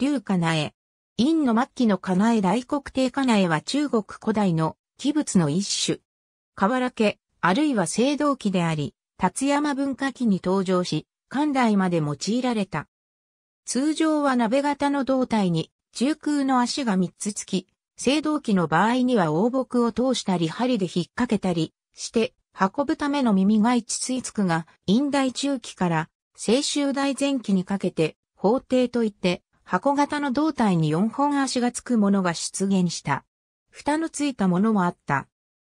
劉かなえ。陰の末期のかなえ大国帝かなえは中国古代の器物の一種。瓦家、あるいは青銅器であり、達山文化期に登場し、館内まで用いられた。通常は鍋型の胴体に中空の足が3つつき、青銅器の場合には黄木を通したり針で引っ掛けたりして運ぶための耳が一水つくが、陰大中期から青州大前期にかけて法廷といって箱型の胴体に4本足がつくものが出現した。蓋のついたものもあった。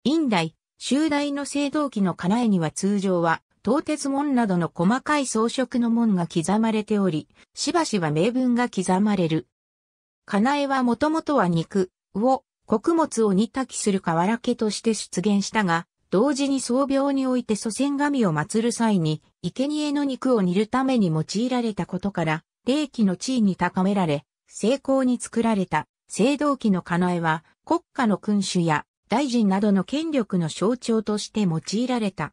院代、修大の青銅器の金絵には通常は、唐鉄門などの細かい装飾の門が刻まれており、しばしば名文が刻まれる。金絵はもともとは肉、魚、穀物を煮炊きする瓦家として出現したが、同時に創病において祖先神を祀る際に、生贄の肉を煮るために用いられたことから、霊器の地位に高められ、成功に作られた、青銅器の叶えは、国家の君主や大臣などの権力の象徴として用いられた。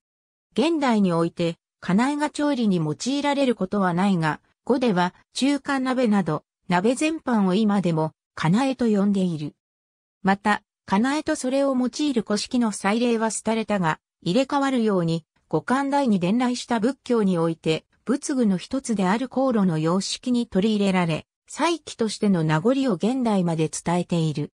現代において、叶えが調理に用いられることはないが、語では中華鍋など、鍋全般を今でも、叶えと呼んでいる。また、叶えとそれを用いる古式の祭礼は廃れたが、入れ替わるように、五感大に伝来した仏教において、仏具の一つである航路の様式に取り入れられ、再起としての名残を現代まで伝えている。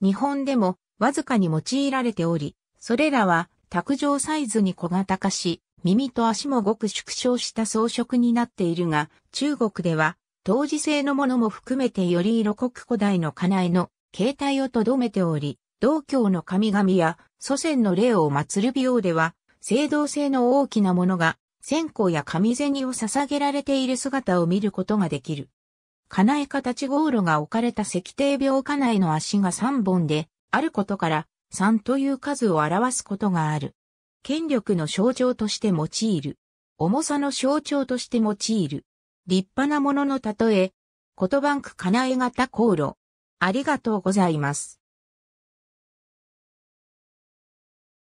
日本でもわずかに用いられており、それらは卓上サイズに小型化し、耳と足もごく縮小した装飾になっているが、中国では当時製のものも含めてより色濃く古代の家内の形態をとどめており、道教の神々や祖先の霊を祀る美容では、青銅製の大きなものが線香や紙銭を捧げられている姿を見ることができる。金井形ー路が置かれた石庭廟家内の足が3本であることから3という数を表すことがある。権力の象徴として用いる。重さの象徴として用いる。立派なものの例え、言葉んく金井型航路。ありがとうございます。